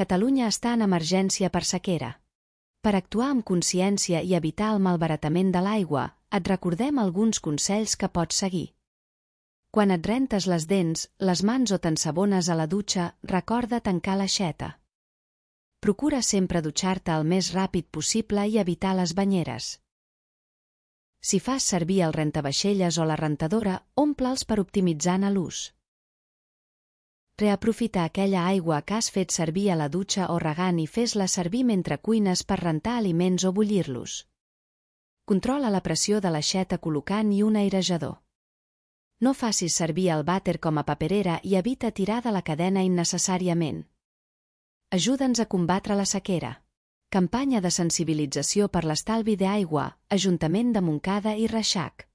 Catalunya està en emergència per sequera. Per actuar amb consciència i evitar el malbaratament de l'aigua, et recordem alguns consells que pots seguir. Quan et rentes les dents, les mans o t'ensabones a la dutxa, recorda tancar l'aixeta. Procura sempre dutxar-te el més ràpid possible i evitar les banyeres. Si fas servir el rentavaixelles o la rentadora, omple'ls per optimitzar-ne l'ús. Reaprofita aquella aigua que has fet servir a la dutxa o regant i fes-la servir mentre cuines per rentar aliments o bullir-los. Controla la pressió de l'aixeta col·locant i un airejador. No facis servir el vàter com a paperera i evita tirar de la cadena innecessàriament. Ajuda'ns a combatre la sequera. Campanya de sensibilització per l'estalvi d'aigua, Ajuntament de Montcada i Reixac.